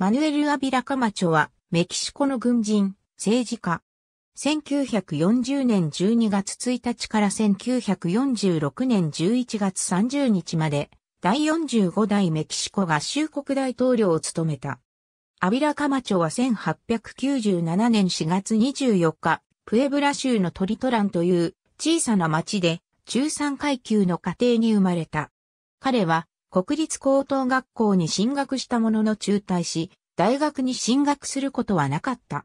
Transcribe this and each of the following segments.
マヌエル・アビラ・カマチョは、メキシコの軍人、政治家。1940年12月1日から1946年11月30日まで、第45代メキシコ合衆国大統領を務めた。アビラ・カマチョは1897年4月24日、プエブラ州のトリトランという小さな町で中産階級の家庭に生まれた。彼は国立高等学校に進学したものの中退し、大学に進学することはなかった。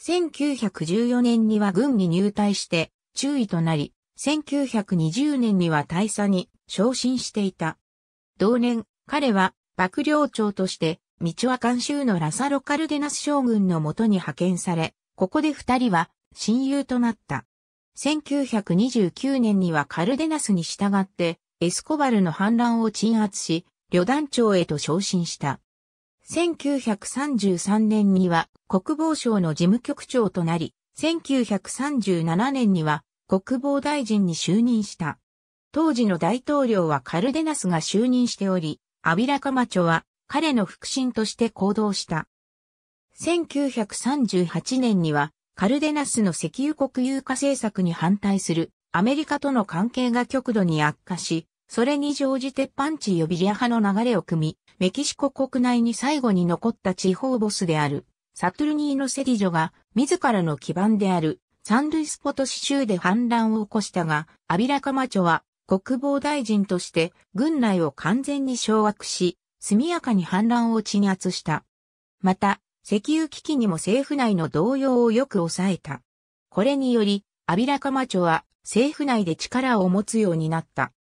1914年には軍に入隊して中尉となり、1920年には大佐に昇進していた。同年、彼は幕僚長として、ミチ監アカン州のラサロカルデナス将軍のもとに派遣され、ここで二人は親友となった。1929年にはカルデナスに従ってエスコバルの反乱を鎮圧し、旅団長へと昇進した。1933年には国防省の事務局長となり、1937年には国防大臣に就任した。当時の大統領はカルデナスが就任しており、アビラカマチョは彼の腹心として行動した。1938年にはカルデナスの石油国有化政策に反対するアメリカとの関係が極度に悪化し、それに乗じてパンチ予備リア派の流れを組み、メキシコ国内に最後に残った地方ボスである、サトルニーノ・セディジョが、自らの基盤である、サンルイスポトシ州で反乱を起こしたが、アビラ・カマチョは、国防大臣として、軍内を完全に掌握し、速やかに反乱を鎮圧した。また、石油危機にも政府内の動揺をよく抑えた。これにより、アビラ・カマチョは、政府内で力を持つようになった。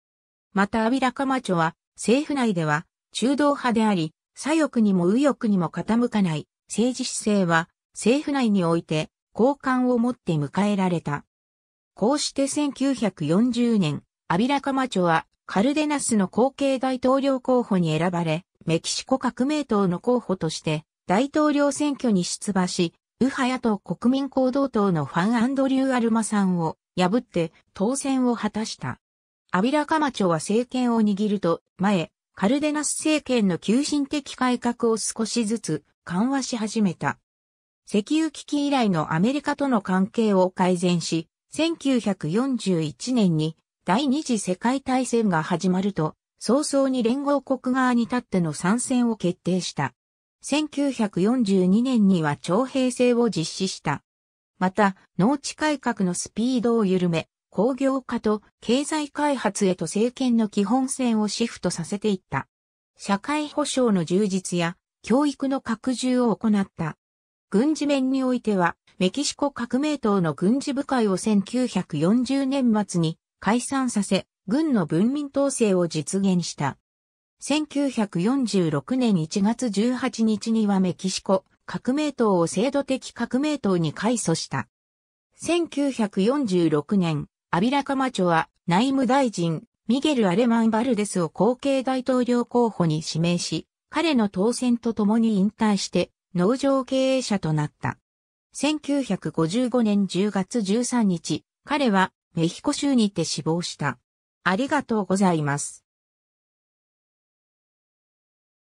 またアビラ・カマチョは、政府内では、中道派であり、左翼にも右翼にも傾かない政治姿勢は、政府内において、好感を持って迎えられた。こうして1940年、アビラ・カマチョは、カルデナスの後継大統領候補に選ばれ、メキシコ革命党の候補として、大統領選挙に出馬し、右派ヤ党国民行動党のファン・アンドリュー・アルマさんを破って当選を果たした。アビラ・カマチョは政権を握ると、前、カルデナス政権の急進的改革を少しずつ緩和し始めた。石油危機以来のアメリカとの関係を改善し、1941年に第二次世界大戦が始まると、早々に連合国側に立っての参戦を決定した。1942年には徴兵制を実施した。また、農地改革のスピードを緩め、工業化と経済開発へと政権の基本線をシフトさせていった。社会保障の充実や教育の拡充を行った。軍事面においては、メキシコ革命党の軍事部会を1940年末に解散させ、軍の文民統制を実現した。1946年1月18日にはメキシコ革命党を制度的革命党に改組した。1946年アビラ・カマチョは内務大臣、ミゲル・アレマン・バルデスを後継大統領候補に指名し、彼の当選とともに引退して農場経営者となった。1955年10月13日、彼はメヒコ州にて死亡した。ありがとうございます。